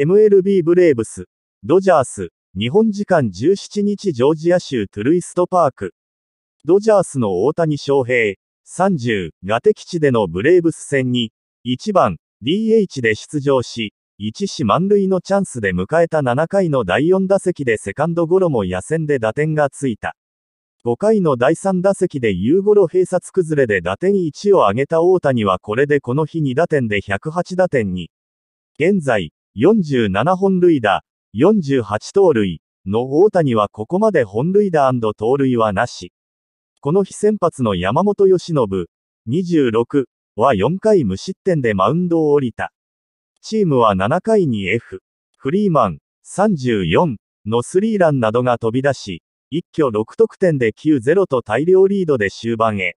MLB ブレーブス、ドジャース、日本時間17日ジョージア州トゥルイストパーク。ドジャースの大谷翔平、30が敵地でのブレーブス戦に、1番 DH で出場し、1死満塁のチャンスで迎えた7回の第4打席でセカンドゴロも野戦で打点がついた。5回の第3打席で夕ごろ閉殺崩れで打点1を挙げた大谷はこれでこの日2打点で108打点に。現在、47本塁打、48盗塁の大谷はここまで本塁打盗塁はなし。この日先発の山本由伸、26は4回無失点でマウンドを降りた。チームは7回に F、フリーマン、34のスリーランなどが飛び出し、一挙6得点で9-0と大量リードで終盤へ。